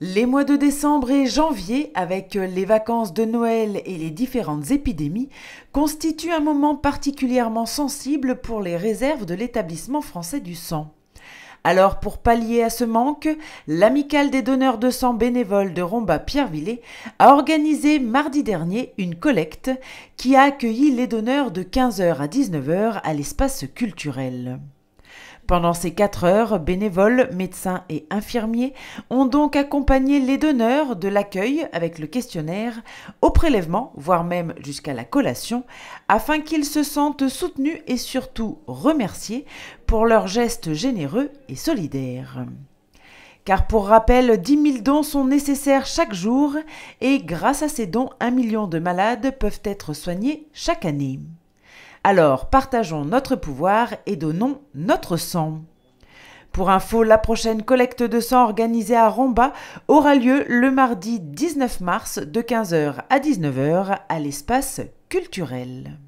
Les mois de décembre et janvier, avec les vacances de Noël et les différentes épidémies, constituent un moment particulièrement sensible pour les réserves de l'établissement français du sang. Alors pour pallier à ce manque, l'amicale des donneurs de sang bénévoles de Romba Pierrevillet a organisé mardi dernier une collecte qui a accueilli les donneurs de 15h à 19h à l'espace culturel. Pendant ces quatre heures, bénévoles, médecins et infirmiers ont donc accompagné les donneurs de l'accueil avec le questionnaire au prélèvement, voire même jusqu'à la collation, afin qu'ils se sentent soutenus et surtout remerciés pour leurs gestes généreux et solidaires car pour rappel, 10 000 dons sont nécessaires chaque jour et grâce à ces dons, un million de malades peuvent être soignés chaque année. Alors partageons notre pouvoir et donnons notre sang. Pour info, la prochaine collecte de sang organisée à Ramba aura lieu le mardi 19 mars de 15h à 19h à l'espace culturel.